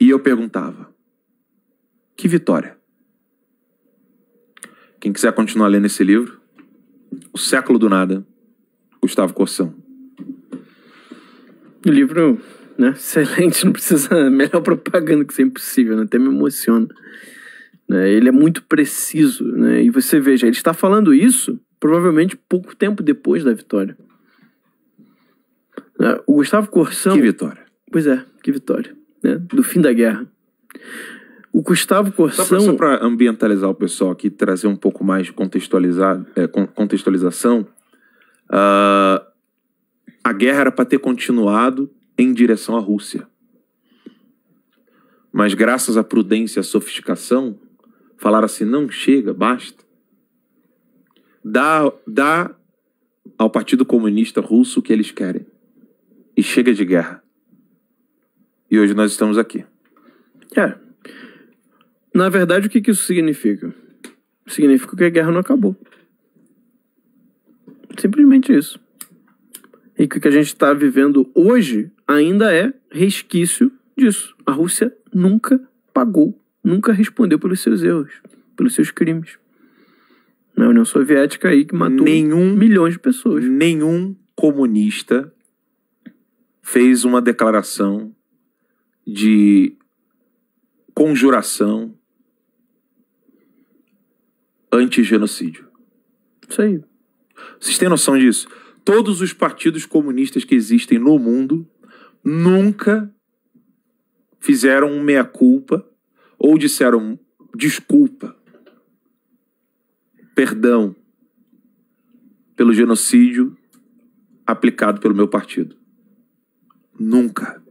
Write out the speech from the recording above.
E eu perguntava: que vitória? Quem quiser continuar lendo esse livro, O Século do Nada, Gustavo Corsão. O livro, né, excelente, não precisa é melhor propaganda que sempre possível, né? até me emociona. Né? Ele é muito preciso, né? E você veja, ele está falando isso provavelmente pouco tempo depois da vitória. Né, o Gustavo Corsão. Que vitória? Pois é, que vitória. Né? Do fim da guerra. O Gustavo Corsão. Só para ambientalizar o pessoal aqui, trazer um pouco mais de contextualizar, é, contextualização. Uh, a guerra era para ter continuado em direção à Rússia. Mas graças à prudência e à sofisticação, falaram assim: não chega, basta. Dá, dá ao Partido Comunista Russo o que eles querem. E chega de guerra. E hoje nós estamos aqui. É. Na verdade, o que, que isso significa? Significa que a guerra não acabou. Simplesmente isso. E que o que a gente está vivendo hoje ainda é resquício disso. A Rússia nunca pagou, nunca respondeu pelos seus erros, pelos seus crimes. Na União Soviética aí que matou nenhum, milhões de pessoas. Nenhum comunista fez uma declaração de conjuração anti-genocídio. Isso aí. Vocês têm noção disso? Todos os partidos comunistas que existem no mundo nunca fizeram meia-culpa ou disseram desculpa, perdão pelo genocídio aplicado pelo meu partido. Nunca.